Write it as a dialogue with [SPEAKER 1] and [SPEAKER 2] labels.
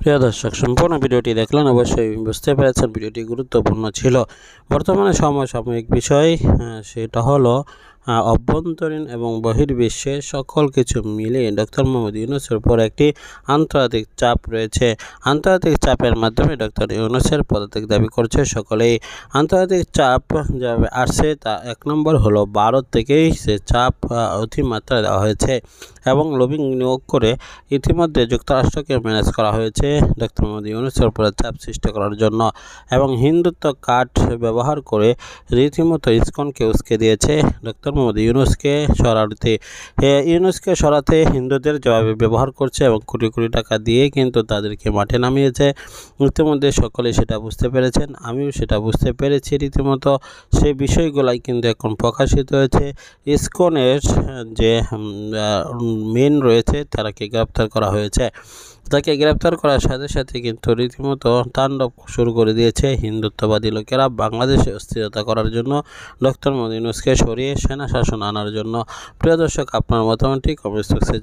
[SPEAKER 1] প্রিয় দর্শক সম্পূর্ণ ভিডিওটি দেখলেন অবশ্যই বুঝতে পেরেছেন ভিডিওটি গুরুত্বপূর্ণ ছিল বর্তমানে সমসাময়িক বিষয় সেটা হলো অভ্যন্তরীণ এবং বহির্বিশ্বে সকল কিছু মিলে ডক্টর মোহাম্মদ ইউনুসের উপর একটি আন্তর্জাতিক চাপ রয়েছে আন্তর্জাতিক চাপের মাধ্যমে ডক্টর ইউনুসের পদত্যাগ দাবি করছে সকলেই আন্তর্জাতিক চাপ যাবে আসছে তা এক নম্বর হলো ভারত থেকেই সে চাপ অতিমাত্রায় দেওয়া হয়েছে এবং লবিং নিয়োগ করে ইতিমধ্যে যুক্তরাষ্ট্রকে ম্যানেজ করা হয়েছে ডক্টর মোহাম্মদ ইউনুসের উপরে চাপ সৃষ্টি করার জন্য এবং হিন্দুত্ব কাঠ ব্যবহার করে রীতিমতো ইস্কনকে উস্কে দিয়েছে ডক্টর মোহাম্মদ ইউনুসকে সরাতে ইউনুসকে সরাতে হিন্দুদের জবাবে ব্যবহার করছে এবং কোটি কোটি টাকা দিয়ে কিন্তু তাদেরকে মাঠে নামিয়েছে ইতিমধ্যে সকলে সেটা বুঝতে পেরেছেন আমিও সেটা বুঝতে পেরেছি রীতিমতো সেই বিষয়গুলাই কিন্তু এখন প্রকাশিত হয়েছে ইসকনের যে মেন রয়েছে তারাকে গ্রেপ্তার করা হয়েছে তাকে গ্রেপ্তার করার সাথে সাথে কিন্তু রীতিমতো তাণ্ডব শুরু করে দিয়েছে হিন্দুত্ববাদী লোকেরা বাংলাদেশে অস্থিরতা করার জন্য ডক্টর মদিনুসকে সরিয়ে সেনা শাসন আনার জন্য প্রিয় দর্শক আপনার মতামতটি কমেন্ট বক্সে